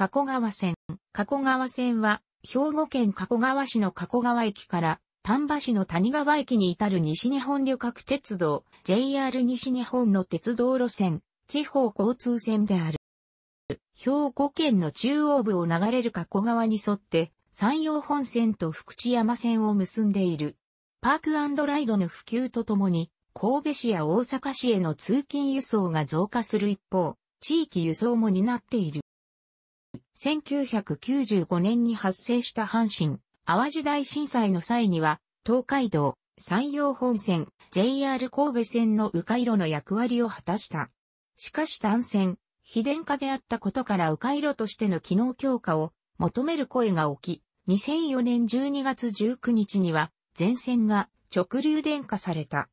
加古川線。加古川線は、兵庫県加古川市の加古川駅から、丹波市の谷川駅に至る西日本旅客鉄道、JR 西日本の鉄道路線、地方交通線である。兵庫県の中央部を流れる加古川に沿って、山陽本線と福知山線を結んでいる。パークライドの普及とともに、神戸市や大阪市への通勤輸送が増加する一方、地域輸送も担っている。1995年に発生した阪神、淡路大震災の際には、東海道、山陽本線、JR 神戸線の迂回路の役割を果たした。しかし単線、非電化であったことから迂回路としての機能強化を求める声が起き、2004年12月19日には全線が直流電化された。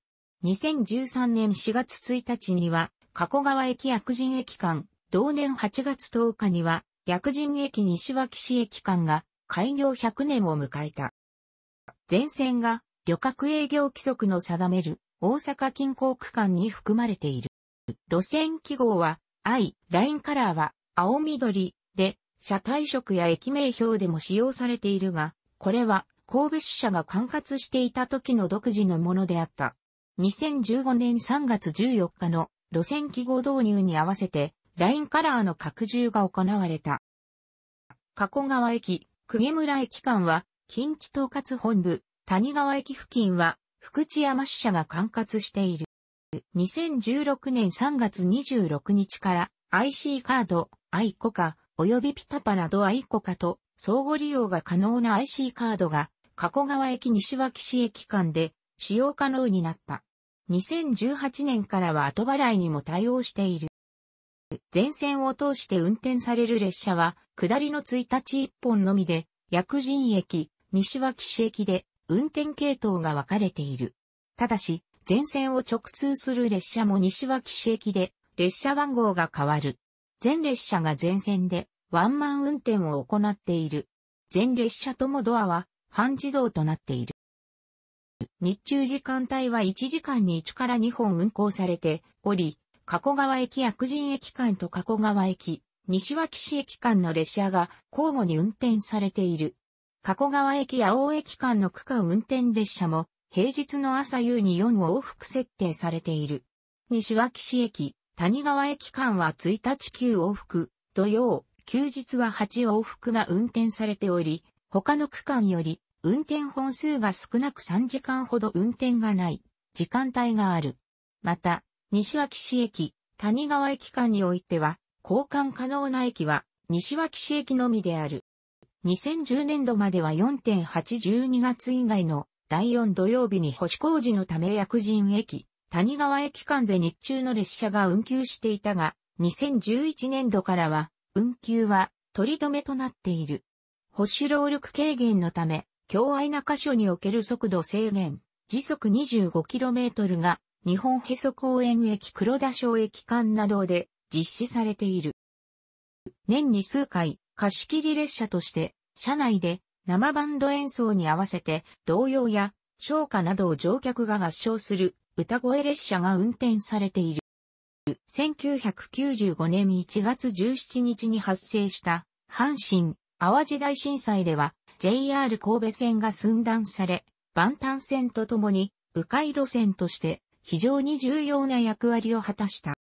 2013年4月1日には、加古川駅薬人駅間、同年8月10日には、薬人駅西脇市駅間が開業100年を迎えた。全線が旅客営業規則の定める大阪近郊区間に含まれている。路線記号は I、ラインカラーは青緑で、車体色や駅名表でも使用されているが、これは神戸支社が管轄していた時の独自のものであった。2015年3月14日の路線記号導入に合わせてラインカラーの拡充が行われた。加古川駅、久村駅間は、近畿統括本部、谷川駅付近は、福知山支社が管轄している。2016年3月26日から IC カード、アイコカ、及びピタパなどイコカと相互利用が可能な IC カードが、加古川駅西脇市駅間で使用可能になった。2018年からは後払いにも対応している。全線を通して運転される列車は、下りの1日1本のみで、薬人駅、西脇市駅で、運転系統が分かれている。ただし、全線を直通する列車も西脇市駅で、列車番号が変わる。全列車が全線で、ワンマン運転を行っている。全列車ともドアは、半自動となっている。日中時間帯は1時間に1から2本運行されており、加古川駅や人駅間と加古川駅、西脇市駅間の列車が交互に運転されている。加古川駅や大駅間の区間運転列車も平日の朝夕に4往復設定されている。西脇市駅、谷川駅間は1日9往復、土曜、休日は8往復が運転されており、他の区間より運転本数が少なく3時間ほど運転がない時間帯がある。また、西脇市駅、谷川駅間においては、交換可能な駅は、西脇市駅のみである。2010年度までは4.812月以外の第4土曜日に保守工事のため薬人駅、谷川駅間で日中の列車が運休していたが、2011年度からは、運休は取り止めとなっている。保守労力軽減のため、強愛な箇所における速度制限、時速 25km が日本へそ公園駅黒田省駅間などで実施されている。年に数回、貸し切り列車として、車内で生バンド演奏に合わせて、童謡や唱歌などを乗客が合唱する歌声列車が運転されている。1995年1月17日に発生した阪神・淡路大震災では JR 神戸線が寸断され、万端線とともに迂回路線として非常に重要な役割を果たした。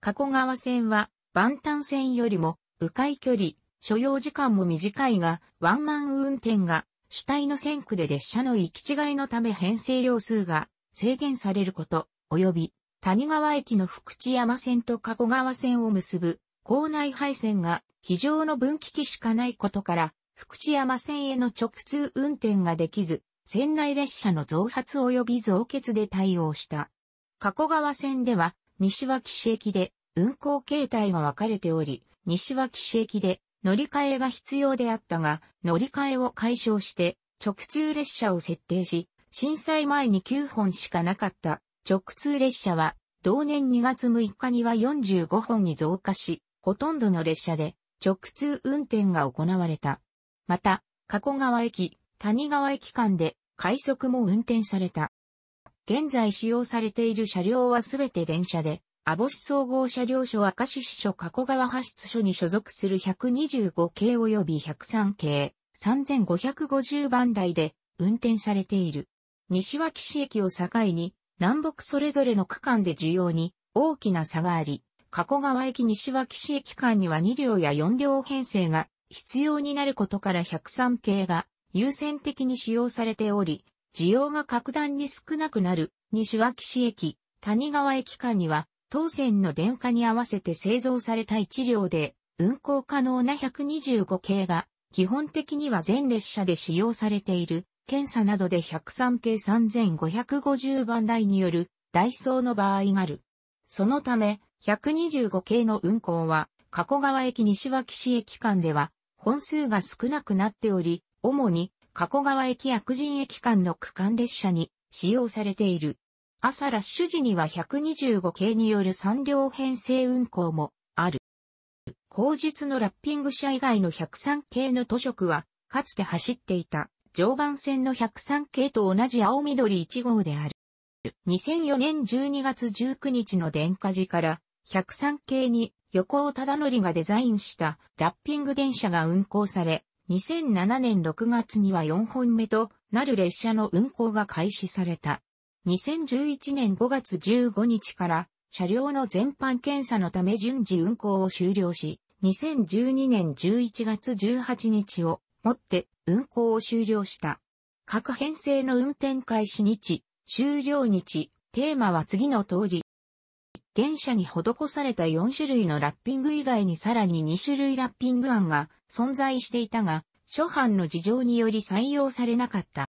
加古川線は、万端線よりも、迂回距離、所要時間も短いが、ワンマン運転が、主体の線区で列車の行き違いのため編成量数が制限されること、及び、谷川駅の福知山線と加古川線を結ぶ、校内配線が、非常の分岐器しかないことから、福知山線への直通運転ができず、船内列車の増発及び増欠で対応した。加古川線では、西脇市駅で運行形態が分かれており、西脇市駅で乗り換えが必要であったが、乗り換えを解消して直通列車を設定し、震災前に9本しかなかった直通列車は、同年2月6日には45本に増加し、ほとんどの列車で直通運転が行われた。また、加古川駅、谷川駅間で快速も運転された。現在使用されている車両はすべて電車で、阿保市総合車両所明石支所加古川派出所に所属する125系及び103系、3550番台で運転されている。西脇市駅を境に、南北それぞれの区間で需要に大きな差があり、加古川駅西脇市駅間には2両や4両編成が必要になることから103系が優先的に使用されており、需要が格段に少なくなる西脇市駅、谷川駅間には、当線の電化に合わせて製造された1両で運行可能な125系が、基本的には全列車で使用されている、検査などで103系3550番台によるダイソーの場合がある。そのため、125系の運行は、加古川駅西脇市駅間では、本数が少なくなっており、主に加古川駅薬人駅間の区間列車に使用されている。朝ラッシュ時には125系による3両編成運行もある。後述のラッピング車以外の103系の都色は、かつて走っていた常磐線の103系と同じ青緑1号である。2004年12月19日の電化時から103系に横尾忠則がデザインしたラッピング電車が運行され、2007年6月には4本目となる列車の運行が開始された。2011年5月15日から車両の全般検査のため順次運行を終了し、2012年11月18日をもって運行を終了した。各編成の運転開始日、終了日、テーマは次の通り、原車に施された4種類のラッピング以外にさらに2種類ラッピング案が存在していたが、諸般の事情により採用されなかった。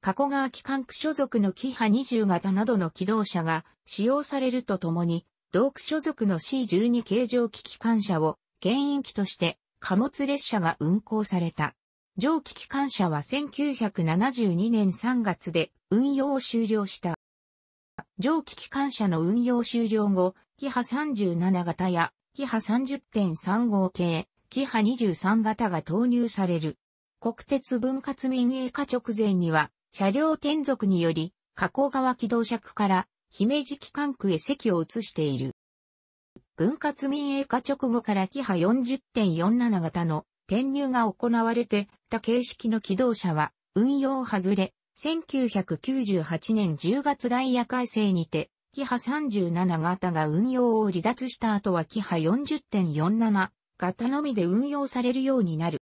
加古川機関区所属のキハ20型などの機動車が使用されるとともに、同区所属の C12 形状機機関車を牽引機として貨物列車が運行された。上機機関車は1972年3月で運用を終了した。蒸気機関車の運用終了後、キハ37型や、キハ30.3号系、キハ23型が投入される。国鉄分割民営化直前には、車両転属により、加工側機動車区から姫路機関区へ席を移している。分割民営化直後からキハ40.47型の転入が行われてた形式の機動車は運用外れ、1998年10月ダイヤ改正にて、キハ37型が運用を離脱した後はキハ40.47型のみで運用されるようになる。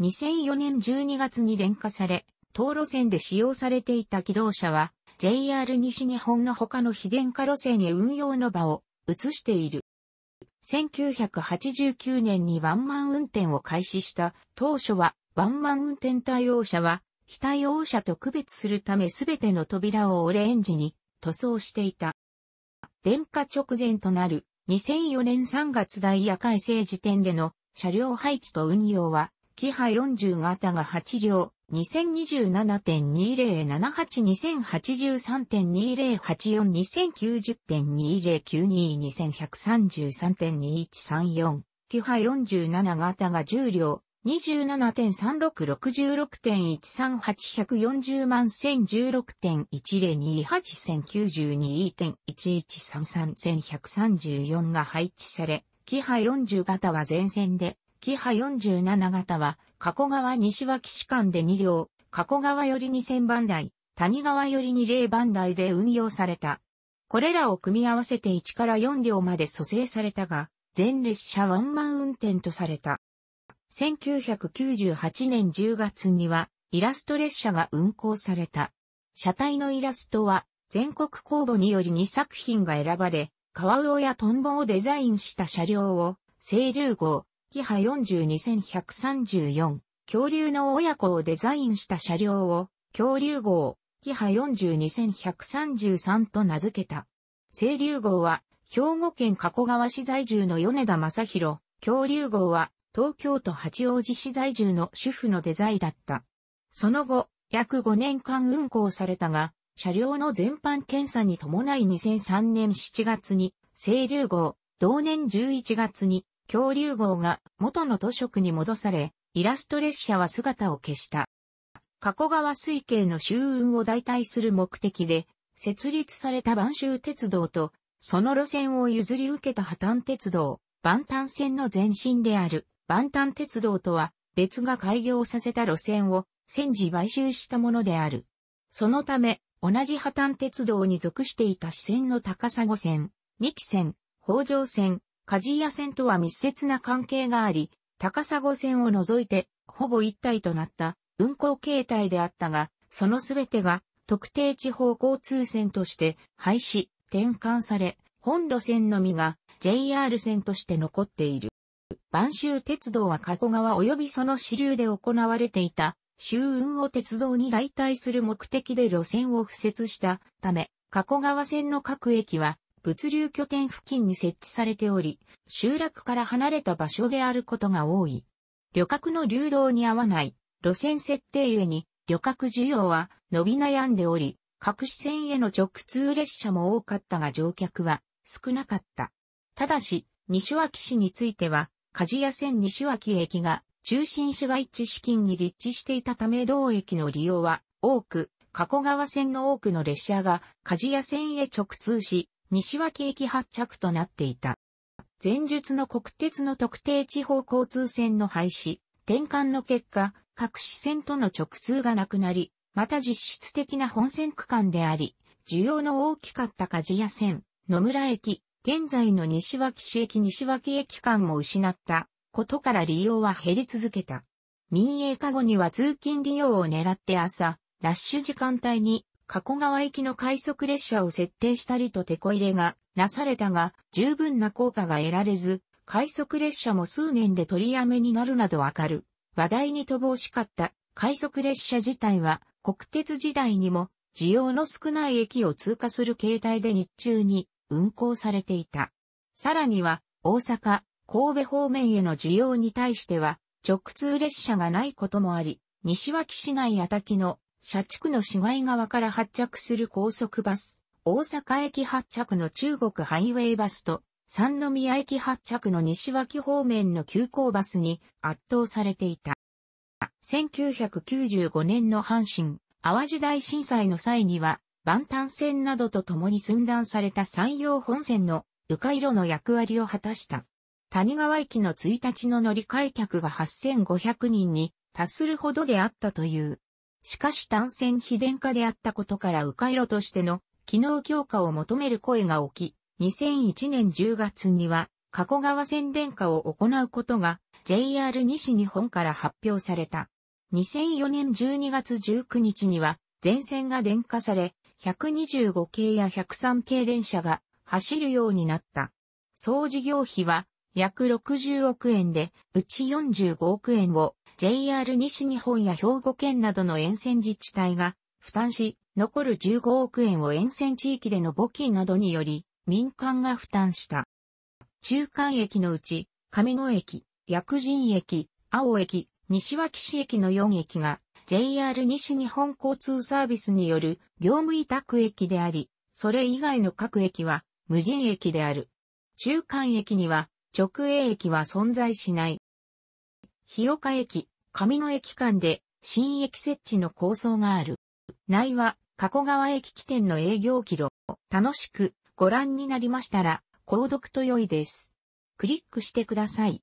2004年12月に電化され、当路線で使用されていた機動車は、JR 西日本の他の非電化路線へ運用の場を移している。1989年にワンマン運転を開始した当初はワンマン運転対応車は非対応者と区別するためすべての扉をオレンジに塗装していた。電化直前となる2004年3月ダイヤ改正時点での車両配置と運用は、キハ40型が8両、2027.20782083.20842090.20922133.2134キハ47型が10両、27.3666.13840万1 0 1 6 1 0 2 8 0 9 2 1 1 3 3 1 3 4が配置され、キハ40型は前線で、キハ47型は、加古川西脇士間で2両、加古川より2000番台、谷川より20番台で運用された。これらを組み合わせて1から4両まで蘇生されたが、全列車ワンマン運転とされた。1998年10月にはイラスト列車が運行された。車体のイラストは全国公募により2作品が選ばれ、川オやトンボをデザインした車両を、清流号、キハ42134、恐竜の親子をデザインした車両を、恐竜号、キハ42133と名付けた。清流号は、兵庫県加古川市在住の米田正宏、恐竜号は、東京都八王子市在住の主婦のデザイだった。その後、約5年間運行されたが、車両の全般検査に伴い2003年7月に、清流号、同年11月に、恐竜号が元の都職に戻され、イラスト列車は姿を消した。加古川水系の周運を代替する目的で、設立された晩州鉄道と、その路線を譲り受けた破綻鉄道、万端線の前身である。万端鉄道とは別が開業させた路線を戦時買収したものである。そのため、同じ破綻鉄道に属していた支線の高砂線、三木線、北条線、鍛冶屋線とは密接な関係があり、高砂線を除いて、ほぼ一体となった運行形態であったが、そのすべてが特定地方交通線として廃止、転換され、本路線のみが JR 線として残っている。晩州鉄道は加古川及びその支流で行われていた、周運を鉄道に代替する目的で路線を敷設したため、加古川線の各駅は物流拠点付近に設置されており、集落から離れた場所であることが多い。旅客の流動に合わない路線設定ゆえに旅客需要は伸び悩んでおり、各支線への直通列車も多かったが乗客は少なかった。ただし、西脇市については鍛冶屋線西脇駅が中心市街地資金に立地していたため同駅の利用は多く、加古川線の多くの列車が鍛冶屋線へ直通し、西脇駅発着となっていた。前述の国鉄の特定地方交通線の廃止、転換の結果、各支線との直通がなくなり、また実質的な本線区間であり、需要の大きかった鍛冶屋線、野村駅、現在の西脇市駅西脇駅間も失ったことから利用は減り続けた。民営化後には通勤利用を狙って朝、ラッシュ時間帯に加古川行きの快速列車を設定したりと手こ入れがなされたが、十分な効果が得られず、快速列車も数年で取りやめになるなどわかる。話題に乏しかった快速列車自体は国鉄時代にも需要の少ない駅を通過する形態で日中に運行されていた。さらには、大阪、神戸方面への需要に対しては、直通列車がないこともあり、西脇市内や滝の、社地区の市街側から発着する高速バス、大阪駅発着の中国ハイウェイバスと、三宮駅発着の西脇方面の急行バスに圧倒されていた。1995年の阪神、淡路大震災の際には、万端線などと共に寸断された山陽本線の迂回路の役割を果たした。谷川駅の1日の乗り換え客が8500人に達するほどであったという。しかし単線非電化であったことから迂回路としての機能強化を求める声が起き、2001年10月には加古川線電化を行うことが JR 西日本から発表された。2004年12月19日には全線が電化され、125系や103系電車が走るようになった。総事業費は約60億円で、うち45億円を JR 西日本や兵庫県などの沿線自治体が負担し、残る15億円を沿線地域での募金などにより民間が負担した。中間駅のうち、上野駅、薬人駅、青駅、西脇市駅の4駅が JR 西日本交通サービスによる業務委託駅であり、それ以外の各駅は無人駅である。中間駅には直営駅は存在しない。日岡駅、上野駅間で新駅設置の構想がある。内は加古川駅起点の営業記録。楽しくご覧になりましたら、購読と良いです。クリックしてください。